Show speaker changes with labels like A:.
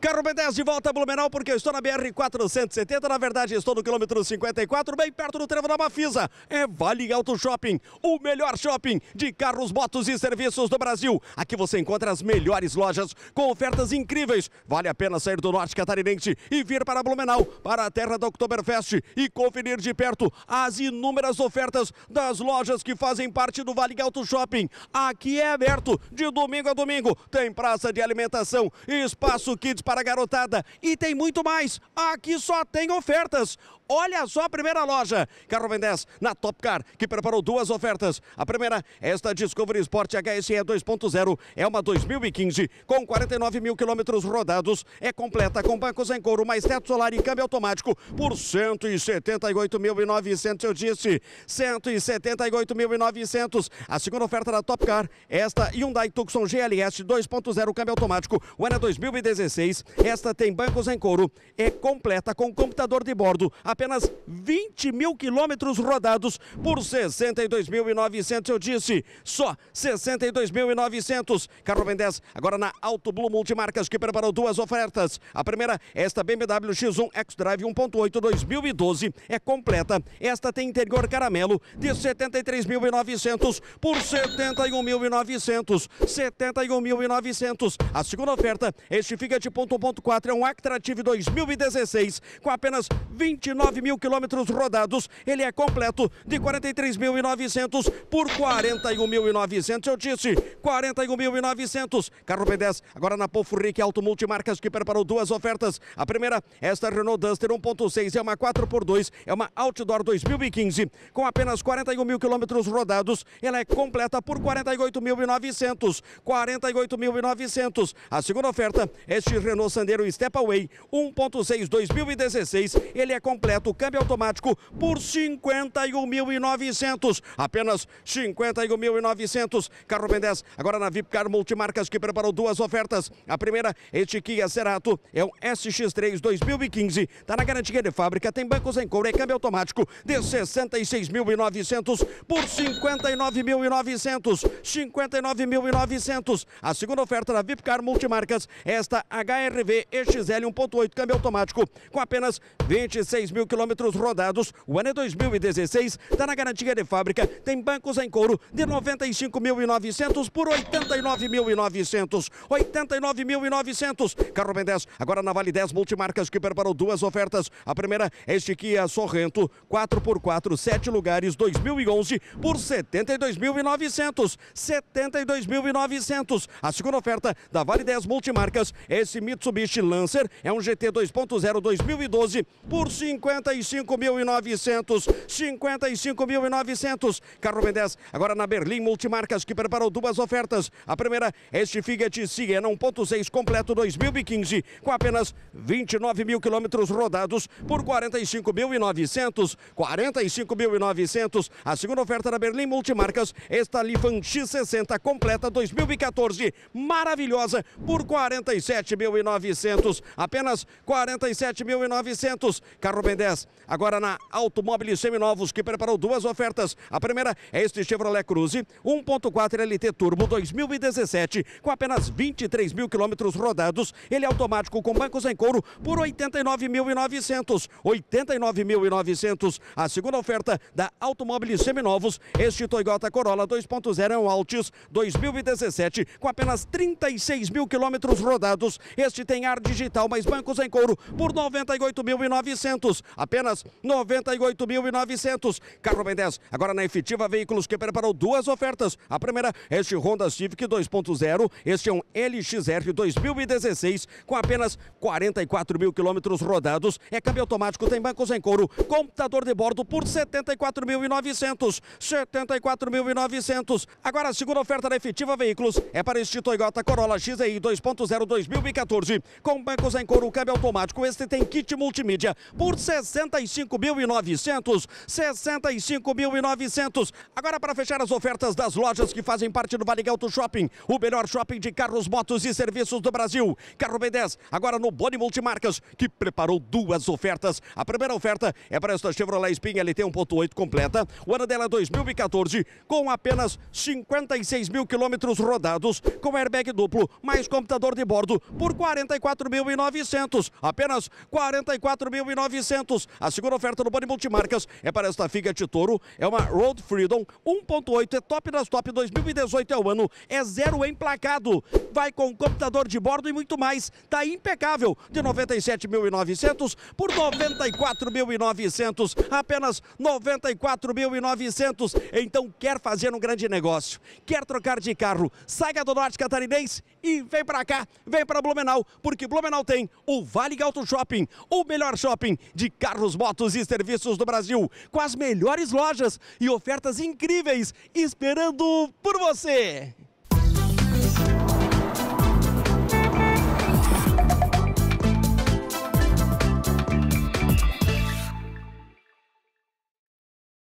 A: Carro B10 de volta a Blumenau, porque eu estou na BR-470, na verdade estou no quilômetro 54, bem perto do trevo da Mafisa. É Vale Auto Shopping, o melhor shopping de carros, motos e serviços do Brasil. Aqui você encontra as melhores lojas com ofertas incríveis. Vale a pena sair do norte catarinense e vir para Blumenau, para a terra da Oktoberfest e conferir de perto as inúmeras ofertas das lojas que fazem parte do Vale Auto Shopping. Aqui é aberto de domingo a domingo, tem praça de alimentação, espaço kids para a garotada. E tem muito mais. Aqui só tem ofertas. Olha só a primeira loja. Carro Vem 10 na Top Car, que preparou duas ofertas. A primeira, esta Discovery Sport HSE 2.0, é uma 2015 com 49 mil quilômetros rodados. É completa com bancos em couro, mais teto solar e câmbio automático por 178.900. Eu disse 178.900. A segunda oferta da Top Car, esta Hyundai Tucson GLS 2.0 câmbio automático, o ano é 2016. Esta tem bancos em couro, é completa com computador de bordo. A apenas 20 mil quilômetros rodados por 62.900, eu disse, só 62.900. Carro Ben 10, agora na Auto Blue Multimarcas, que preparou duas ofertas. A primeira, é esta BMW X1 X-Drive 1.8 2012, é completa. Esta tem interior caramelo de 73.900 por 71.900, 71.900. A segunda oferta, este Fiat 1.4 é um Actrative 2016 com apenas 29 9 mil quilômetros rodados, ele é completo de 43.900 por 41.900. Eu disse 41.900. Carro P10, agora na Polfurric é Auto Multimarcas, que preparou duas ofertas. A primeira, esta Renault Duster 1.6 é uma 4x2, é uma Outdoor 2015, com apenas 41 mil quilômetros rodados. Ela é completa por 48.900. 48.900. A segunda oferta, este Renault Sandero Stepaway 1.6 2016, ele é completo completo, câmbio automático, por 51.900. Apenas 51.900. Carro Ben 10, agora na Vipcar Multimarcas, que preparou duas ofertas. A primeira, este é Kia Cerato, é um SX3 2015. Está na garantia de fábrica, tem bancos em couro e é câmbio automático de 66.900 por 59.900. 59.900. A segunda oferta da Vipcar Multimarcas, esta HRV EXL 1.8 câmbio automático com apenas mil quilômetros rodados, o ano é 2016, está na garantia de fábrica, tem bancos em couro de 95.900 por 89.900. 89.900. Carro Ben 10, agora na Vale 10 Multimarcas, que preparou duas ofertas. A primeira é este Kia Sorrento, 4x4, 7 lugares, 2011, por 72.900. 72.900. A segunda oferta da Vale 10 Multimarcas, é esse Mitsubishi Lancer, é um GT 2.0 2012 por 50. 55.900. 55.900. Carro Ben 10, agora na Berlim Multimarcas, que preparou duas ofertas. A primeira, este Fiat Siena 1.6 completo 2015, com apenas 29 mil quilômetros rodados por 45.900. 45.900. A segunda oferta da Berlim Multimarcas, esta Lifan X60 completa 2014, maravilhosa, por 47.900. Apenas 47.900. Carro Ben Agora na Automóveis Seminovos, que preparou duas ofertas. A primeira é este Chevrolet Cruze 1.4 LT Turbo 2017, com apenas 23 mil quilômetros rodados. Ele é automático com bancos em couro por 89.900. 89.900. A segunda oferta da Automóveis Seminovos, este Toyota Corolla 2.0 é um Altis 2017, com apenas 36 mil quilômetros rodados. Este tem ar digital, mas bancos em couro por 98.900 apenas 98.900. Carro Ben 10, agora na efetiva Veículos que preparou duas ofertas. A primeira, este Honda Civic 2.0, este é um LXR 2016 com apenas 44 mil quilômetros rodados. É câmbio automático, tem bancos em couro, computador de bordo por 74.900. 74.900. Agora a segunda oferta da efetiva Veículos é para este Toyota Corolla XEI 2.0 2014 com bancos em couro, câmbio automático. Este tem kit multimídia por 70 65.900, 65.900. Agora para fechar as ofertas das lojas que fazem parte do Vale Alto Shopping, o melhor shopping de carros, motos e serviços do Brasil. Carro B10, agora no Boni Multimarcas, que preparou duas ofertas. A primeira oferta é para esta Chevrolet Spin LT 1.8 completa, o ano dela é 2014, com apenas 56 mil quilômetros rodados, com airbag duplo, mais computador de bordo, por 44.900, apenas 44.900 minutos. A segunda oferta no Boni Multimarcas é para esta Fiat Toro. É uma Road Freedom 1.8, é top das top, 2018 é o ano, é zero emplacado. Vai com computador de bordo e muito mais. Tá impecável. De 97.900 por 94.900. Apenas 94.900. Então quer fazer um grande negócio, quer trocar de carro, saia do norte catarinense e vem para cá, vem para Blumenau, porque Blumenau tem o Vale Auto Shopping, o melhor shopping de Carros, Motos e Serviços do Brasil, com as melhores lojas e ofertas incríveis esperando por você.